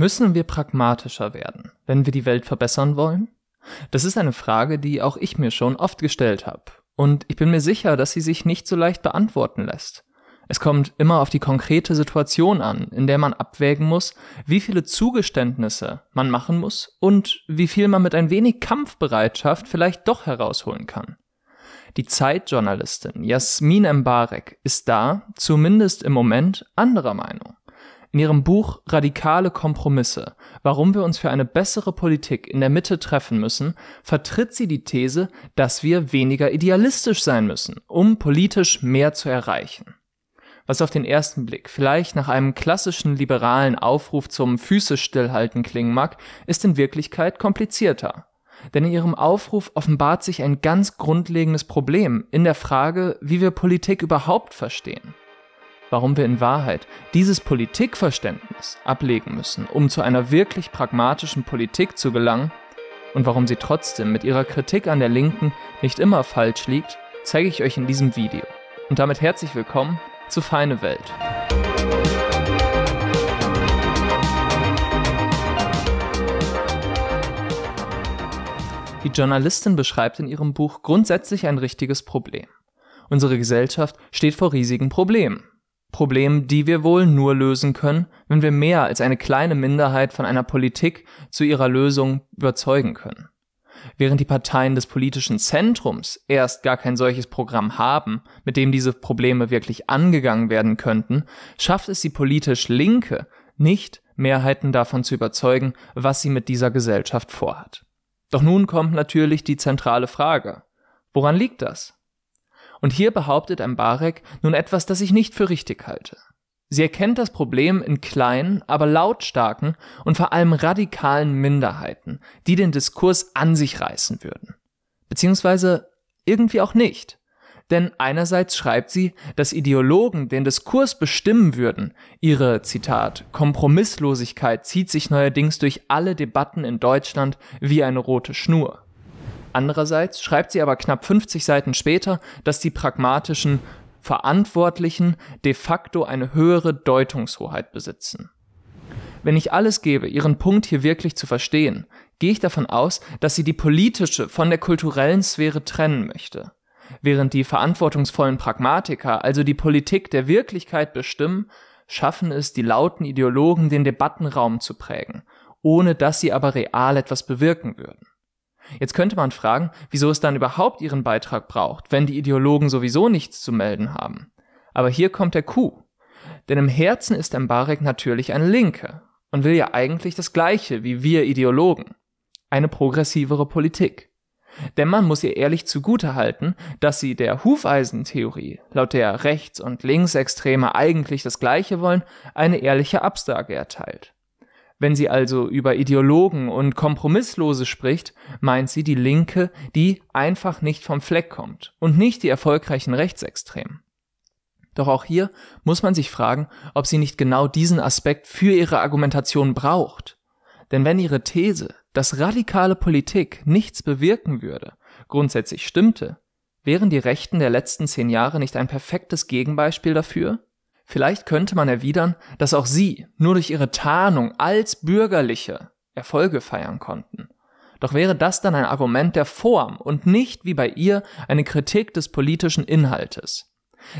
Müssen wir pragmatischer werden, wenn wir die Welt verbessern wollen? Das ist eine Frage, die auch ich mir schon oft gestellt habe. Und ich bin mir sicher, dass sie sich nicht so leicht beantworten lässt. Es kommt immer auf die konkrete Situation an, in der man abwägen muss, wie viele Zugeständnisse man machen muss und wie viel man mit ein wenig Kampfbereitschaft vielleicht doch herausholen kann. Die Zeitjournalistin Jasmin Mbarek ist da, zumindest im Moment, anderer Meinung. In ihrem Buch Radikale Kompromisse, warum wir uns für eine bessere Politik in der Mitte treffen müssen, vertritt sie die These, dass wir weniger idealistisch sein müssen, um politisch mehr zu erreichen. Was auf den ersten Blick vielleicht nach einem klassischen liberalen Aufruf zum Füße stillhalten klingen mag, ist in Wirklichkeit komplizierter. Denn in ihrem Aufruf offenbart sich ein ganz grundlegendes Problem in der Frage, wie wir Politik überhaupt verstehen warum wir in Wahrheit dieses Politikverständnis ablegen müssen, um zu einer wirklich pragmatischen Politik zu gelangen und warum sie trotzdem mit ihrer Kritik an der Linken nicht immer falsch liegt, zeige ich euch in diesem Video. Und damit herzlich willkommen zu Feine Welt. Die Journalistin beschreibt in ihrem Buch grundsätzlich ein richtiges Problem. Unsere Gesellschaft steht vor riesigen Problemen. Problem, die wir wohl nur lösen können, wenn wir mehr als eine kleine Minderheit von einer Politik zu ihrer Lösung überzeugen können. Während die Parteien des politischen Zentrums erst gar kein solches Programm haben, mit dem diese Probleme wirklich angegangen werden könnten, schafft es die politisch Linke nicht, Mehrheiten davon zu überzeugen, was sie mit dieser Gesellschaft vorhat. Doch nun kommt natürlich die zentrale Frage. Woran liegt das? Und hier behauptet ein Barek nun etwas, das ich nicht für richtig halte. Sie erkennt das Problem in kleinen, aber lautstarken und vor allem radikalen Minderheiten, die den Diskurs an sich reißen würden. Beziehungsweise irgendwie auch nicht. Denn einerseits schreibt sie, dass Ideologen den Diskurs bestimmen würden. Ihre, Zitat, Kompromisslosigkeit zieht sich neuerdings durch alle Debatten in Deutschland wie eine rote Schnur. Andererseits schreibt sie aber knapp 50 Seiten später, dass die pragmatischen Verantwortlichen de facto eine höhere Deutungshoheit besitzen. Wenn ich alles gebe, ihren Punkt hier wirklich zu verstehen, gehe ich davon aus, dass sie die politische von der kulturellen Sphäre trennen möchte. Während die verantwortungsvollen Pragmatiker also die Politik der Wirklichkeit bestimmen, schaffen es die lauten Ideologen, den Debattenraum zu prägen, ohne dass sie aber real etwas bewirken würden. Jetzt könnte man fragen, wieso es dann überhaupt ihren Beitrag braucht, wenn die Ideologen sowieso nichts zu melden haben. Aber hier kommt der Coup. Denn im Herzen ist Mbarek natürlich ein Linke und will ja eigentlich das Gleiche wie wir Ideologen. Eine progressivere Politik. Denn man muss ihr ehrlich zugutehalten, dass sie der Hufeisentheorie, laut der Rechts- und Linksextreme eigentlich das Gleiche wollen, eine ehrliche Absage erteilt. Wenn sie also über Ideologen und Kompromisslose spricht, meint sie die Linke, die einfach nicht vom Fleck kommt und nicht die erfolgreichen Rechtsextremen. Doch auch hier muss man sich fragen, ob sie nicht genau diesen Aspekt für ihre Argumentation braucht. Denn wenn ihre These, dass radikale Politik nichts bewirken würde, grundsätzlich stimmte, wären die Rechten der letzten zehn Jahre nicht ein perfektes Gegenbeispiel dafür? Vielleicht könnte man erwidern, dass auch sie nur durch ihre Tarnung als Bürgerliche Erfolge feiern konnten. Doch wäre das dann ein Argument der Form und nicht wie bei ihr eine Kritik des politischen Inhaltes.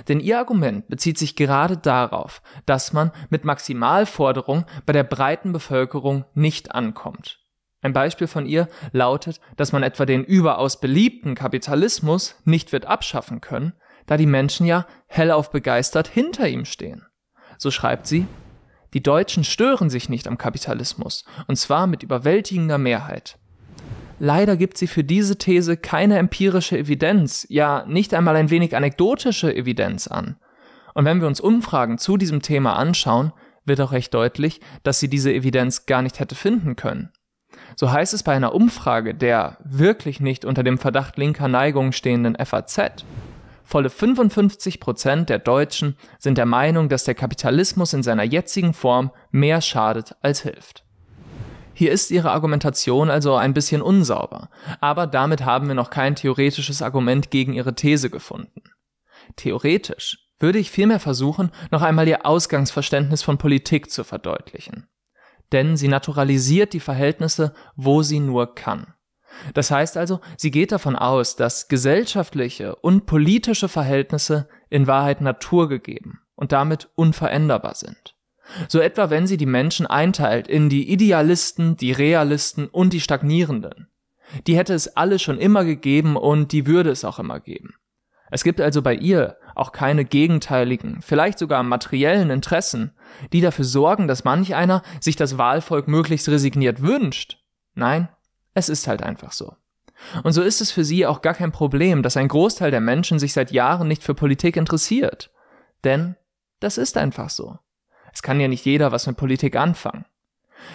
Denn ihr Argument bezieht sich gerade darauf, dass man mit Maximalforderungen bei der breiten Bevölkerung nicht ankommt. Ein Beispiel von ihr lautet, dass man etwa den überaus beliebten Kapitalismus nicht wird abschaffen können, da die Menschen ja hellauf begeistert hinter ihm stehen. So schreibt sie, die Deutschen stören sich nicht am Kapitalismus, und zwar mit überwältigender Mehrheit. Leider gibt sie für diese These keine empirische Evidenz, ja nicht einmal ein wenig anekdotische Evidenz an. Und wenn wir uns Umfragen zu diesem Thema anschauen, wird auch recht deutlich, dass sie diese Evidenz gar nicht hätte finden können. So heißt es bei einer Umfrage der wirklich nicht unter dem Verdacht linker Neigung stehenden FAZ, Volle 55 Prozent der Deutschen sind der Meinung, dass der Kapitalismus in seiner jetzigen Form mehr schadet als hilft. Hier ist ihre Argumentation also ein bisschen unsauber, aber damit haben wir noch kein theoretisches Argument gegen ihre These gefunden. Theoretisch würde ich vielmehr versuchen, noch einmal ihr Ausgangsverständnis von Politik zu verdeutlichen. Denn sie naturalisiert die Verhältnisse, wo sie nur kann. Das heißt also, sie geht davon aus, dass gesellschaftliche und politische Verhältnisse in Wahrheit naturgegeben und damit unveränderbar sind. So etwa wenn sie die Menschen einteilt in die Idealisten, die Realisten und die Stagnierenden. Die hätte es alle schon immer gegeben und die würde es auch immer geben. Es gibt also bei ihr auch keine gegenteiligen, vielleicht sogar materiellen Interessen, die dafür sorgen, dass manch einer sich das Wahlvolk möglichst resigniert wünscht. Nein, es ist halt einfach so. Und so ist es für sie auch gar kein Problem, dass ein Großteil der Menschen sich seit Jahren nicht für Politik interessiert. Denn das ist einfach so. Es kann ja nicht jeder was mit Politik anfangen.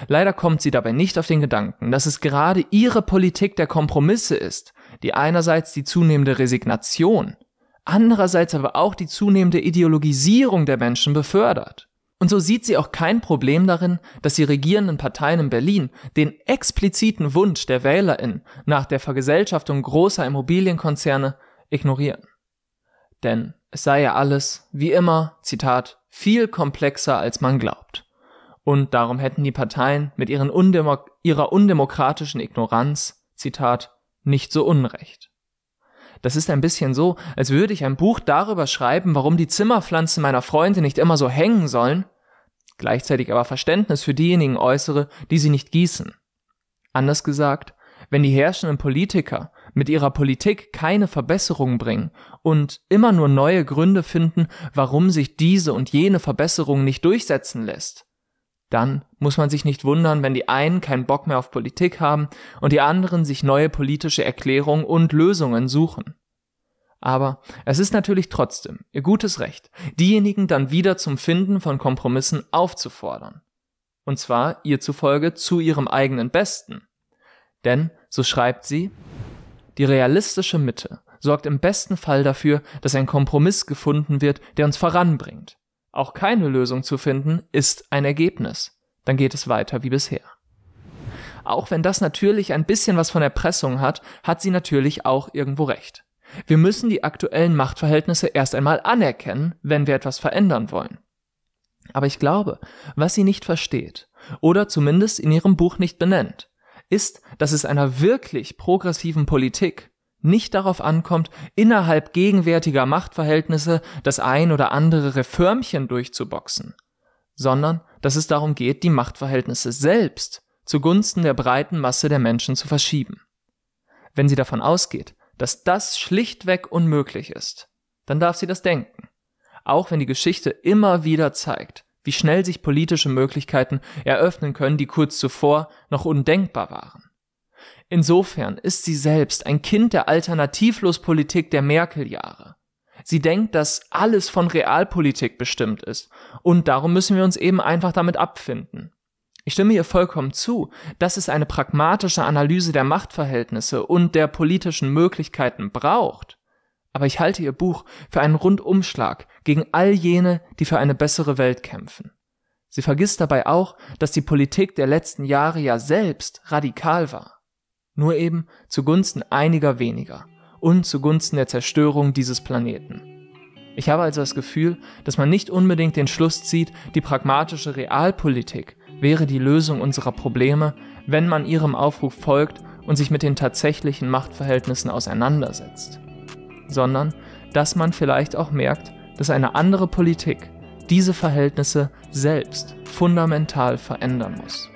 Leider kommt sie dabei nicht auf den Gedanken, dass es gerade ihre Politik der Kompromisse ist, die einerseits die zunehmende Resignation, andererseits aber auch die zunehmende Ideologisierung der Menschen befördert. Und so sieht sie auch kein Problem darin, dass die regierenden Parteien in Berlin den expliziten Wunsch der Wählerinnen nach der Vergesellschaftung großer Immobilienkonzerne ignorieren. Denn es sei ja alles, wie immer, Zitat, viel komplexer als man glaubt. Und darum hätten die Parteien mit ihren Undemo ihrer undemokratischen Ignoranz, Zitat, nicht so Unrecht. Das ist ein bisschen so, als würde ich ein Buch darüber schreiben, warum die Zimmerpflanzen meiner Freunde nicht immer so hängen sollen, gleichzeitig aber Verständnis für diejenigen äußere, die sie nicht gießen. Anders gesagt, wenn die herrschenden Politiker mit ihrer Politik keine Verbesserungen bringen und immer nur neue Gründe finden, warum sich diese und jene Verbesserung nicht durchsetzen lässt, dann muss man sich nicht wundern, wenn die einen keinen Bock mehr auf Politik haben und die anderen sich neue politische Erklärungen und Lösungen suchen. Aber es ist natürlich trotzdem ihr gutes Recht, diejenigen dann wieder zum Finden von Kompromissen aufzufordern. Und zwar ihr zufolge zu ihrem eigenen Besten. Denn, so schreibt sie, die realistische Mitte sorgt im besten Fall dafür, dass ein Kompromiss gefunden wird, der uns voranbringt auch keine Lösung zu finden, ist ein Ergebnis. Dann geht es weiter wie bisher. Auch wenn das natürlich ein bisschen was von Erpressung hat, hat sie natürlich auch irgendwo recht. Wir müssen die aktuellen Machtverhältnisse erst einmal anerkennen, wenn wir etwas verändern wollen. Aber ich glaube, was sie nicht versteht, oder zumindest in ihrem Buch nicht benennt, ist, dass es einer wirklich progressiven Politik nicht darauf ankommt, innerhalb gegenwärtiger Machtverhältnisse das ein oder andere Reformchen durchzuboxen, sondern dass es darum geht, die Machtverhältnisse selbst zugunsten der breiten Masse der Menschen zu verschieben. Wenn sie davon ausgeht, dass das schlichtweg unmöglich ist, dann darf sie das denken, auch wenn die Geschichte immer wieder zeigt, wie schnell sich politische Möglichkeiten eröffnen können, die kurz zuvor noch undenkbar waren. Insofern ist sie selbst ein Kind der Alternativlospolitik der Merkel-Jahre. Sie denkt, dass alles von Realpolitik bestimmt ist und darum müssen wir uns eben einfach damit abfinden. Ich stimme ihr vollkommen zu, dass es eine pragmatische Analyse der Machtverhältnisse und der politischen Möglichkeiten braucht. Aber ich halte ihr Buch für einen Rundumschlag gegen all jene, die für eine bessere Welt kämpfen. Sie vergisst dabei auch, dass die Politik der letzten Jahre ja selbst radikal war. Nur eben zugunsten einiger weniger und zugunsten der Zerstörung dieses Planeten. Ich habe also das Gefühl, dass man nicht unbedingt den Schluss zieht, die pragmatische Realpolitik wäre die Lösung unserer Probleme, wenn man ihrem Aufruf folgt und sich mit den tatsächlichen Machtverhältnissen auseinandersetzt, sondern dass man vielleicht auch merkt, dass eine andere Politik diese Verhältnisse selbst fundamental verändern muss.